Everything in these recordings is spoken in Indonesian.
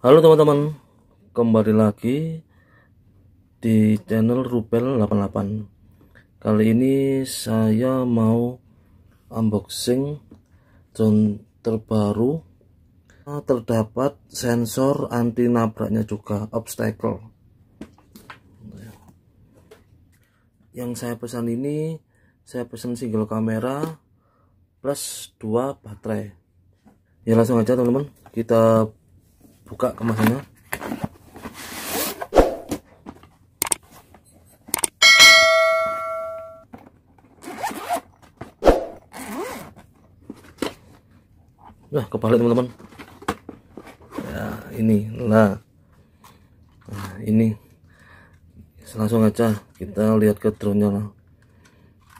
Halo teman-teman, kembali lagi di channel Rubel 88 Kali ini saya mau unboxing drone terbaru ah, Terdapat sensor anti nabraknya juga, obstacle Yang saya pesan ini, saya pesan single kamera plus 2 baterai Ya langsung aja teman-teman, kita buka kemasannya Nah, kepala teman-teman. Ya, ini. Nah. nah, ini langsung aja kita lihat ke drone-nya Nah,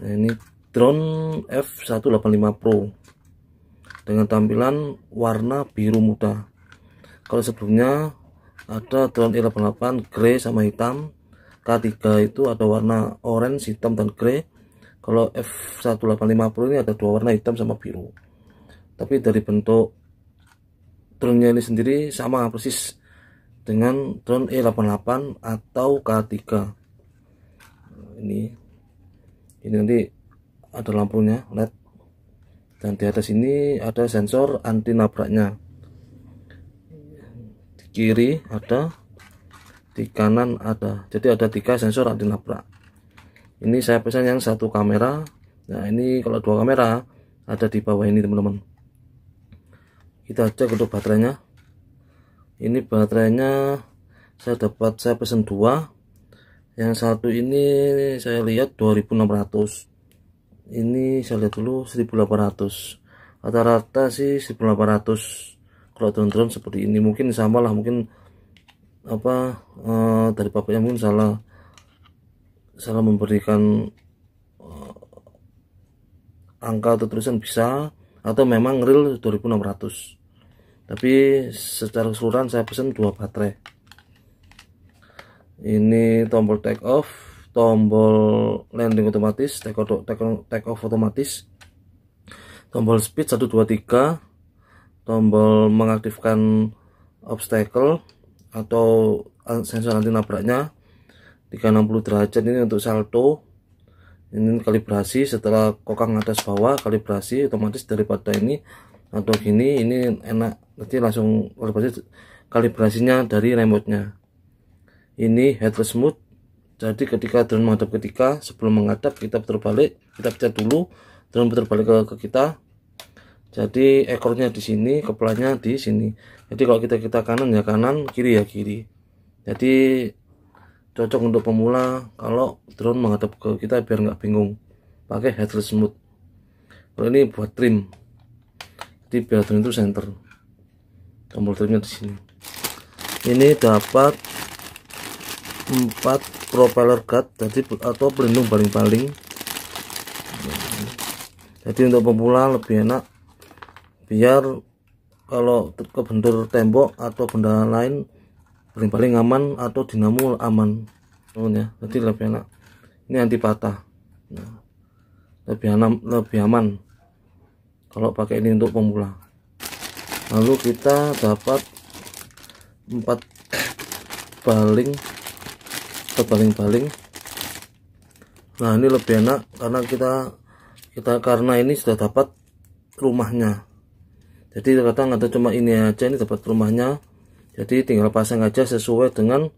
ini drone F185 Pro dengan tampilan warna biru muda kalau sebelumnya ada drone e 88 grey sama hitam K3 itu ada warna orange hitam dan grey kalau F1850 ini ada dua warna hitam sama biru tapi dari bentuk drone ini sendiri sama persis dengan drone E88 atau K3 ini ini nanti ada lampunya LED dan di atas ini ada sensor anti nabraknya kiri ada di kanan ada jadi ada tiga sensor anti nabrak ini saya pesan yang satu kamera nah ini kalau dua kamera ada di bawah ini teman-teman kita cek untuk baterainya ini baterainya saya dapat saya pesan dua yang satu ini saya lihat 2600 ini saya lihat dulu 1800 rata-rata sih 1800 peraturan drum seperti ini mungkin sama lah mungkin apa uh, dari yang mungkin salah salah memberikan uh, angka atau tulisan bisa atau memang real 2600 tapi secara keseluruhan saya pesan dua baterai ini tombol take off tombol landing otomatis take off, take off otomatis tombol speed 123 tombol mengaktifkan obstacle atau sensor anti nabraknya 360 derajat ini untuk salto ini kalibrasi setelah kokang atas bawah kalibrasi otomatis daripada ini atau gini ini enak nanti langsung kalibrasi kalibrasinya dari remote nya ini headless mode jadi ketika drone menghadap ketika sebelum menghadap kita putar balik kita pencet dulu drone putar balik ke, ke kita jadi ekornya di sini kepalanya di sini jadi kalau kita kita kanan ya kanan kiri ya kiri jadi cocok untuk pemula kalau drone menghadap ke kita biar nggak bingung pakai headless mode kalau ini buat trim jadi biar trim itu center tombol trimnya di sini ini dapat 4 propeller guard jadi atau pelindung paling-paling. jadi untuk pemula lebih enak biar kalau kebentur tembok atau benda lain paling-paling aman atau dinamo aman teman ya jadi lebih enak ini anti patah nah, lebih aman lebih aman kalau pakai ini untuk pemula lalu kita dapat empat baling atau baling-baling nah ini lebih enak karena kita kita karena ini sudah dapat rumahnya jadi kadang ada cuma ini aja ini dapat rumahnya jadi tinggal pasang aja sesuai dengan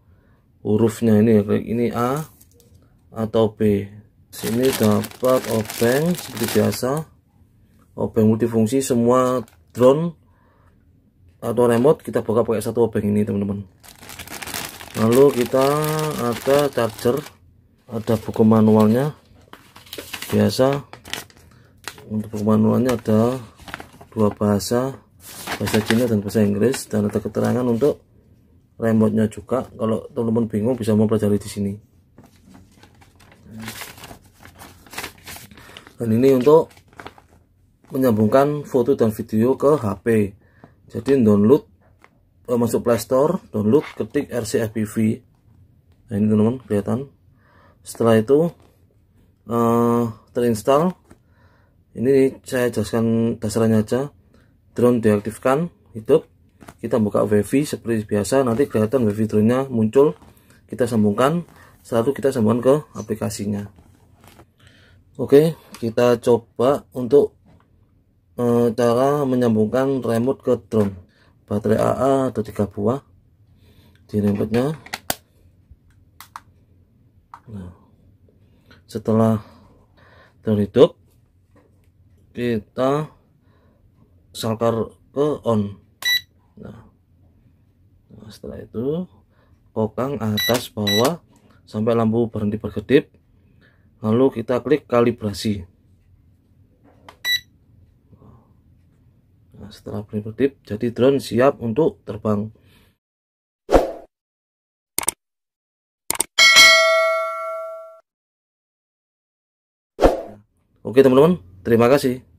hurufnya ini ini A atau B sini dapat obeng seperti biasa obeng multifungsi semua drone atau remote kita buka pakai satu obeng ini teman-teman lalu kita ada charger ada buku manualnya biasa untuk buku manualnya ada dua bahasa bahasa Cina dan bahasa Inggris dan ada keterangan untuk remote-nya juga kalau teman-teman bingung bisa mempelajari di sini dan ini untuk menyambungkan foto dan video ke HP jadi download eh, masuk Play Store download ketik RCFPV nah ini teman-teman kelihatan setelah itu uh, terinstall ini saya jelaskan dasarnya aja drone diaktifkan hidup kita buka wifi seperti biasa nanti kelihatan wifi drone nya muncul kita sambungkan Satu kita sambungkan ke aplikasinya oke kita coba untuk e, cara menyambungkan remote ke drone baterai AA atau 3 buah di remote nya nah, setelah drone hidup kita salkar ke on nah, nah setelah itu kokang atas bawah sampai lampu berhenti berkedip lalu kita klik kalibrasi nah, setelah berhenti berkedip jadi drone siap untuk terbang nah. Oke teman-teman, Terima kasih.